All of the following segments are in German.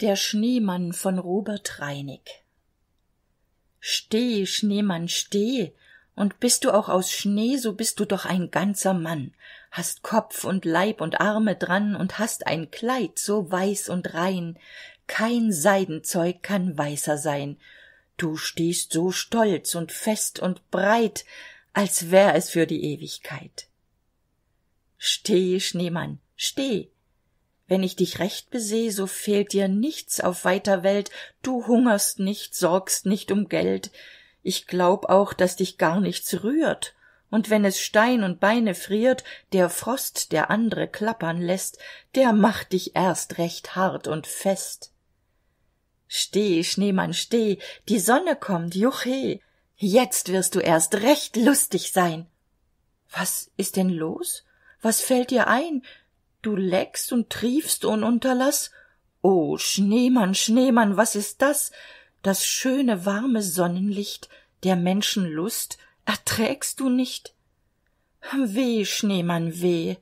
Der Schneemann von Robert Reinig Steh, Schneemann, steh, und bist du auch aus Schnee, so bist du doch ein ganzer Mann, hast Kopf und Leib und Arme dran und hast ein Kleid so weiß und rein, kein Seidenzeug kann weißer sein, du stehst so stolz und fest und breit, als wär es für die Ewigkeit. Steh, Schneemann, steh, wenn ich dich recht beseh so fehlt dir nichts auf weiter welt du hungerst nicht sorgst nicht um geld ich glaub auch daß dich gar nichts rührt und wenn es stein und beine friert der frost der andre klappern läßt der macht dich erst recht hart und fest steh schneemann steh die sonne kommt juchhe jetzt wirst du erst recht lustig sein was ist denn los was fällt dir ein du leckst und triefst ohn unterlaß o schneemann schneemann was ist das das schöne warme sonnenlicht der menschen lust erträgst du nicht weh schneemann weh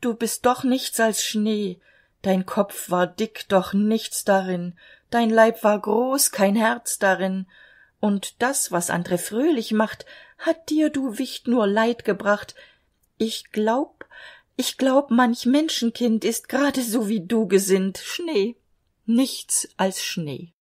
du bist doch nichts als schnee dein kopf war dick doch nichts darin dein leib war groß kein herz darin und das was andre fröhlich macht hat dir du wicht nur leid gebracht ich glaub ich glaub, manch Menschenkind ist gerade so wie du gesinnt, Schnee, nichts als Schnee.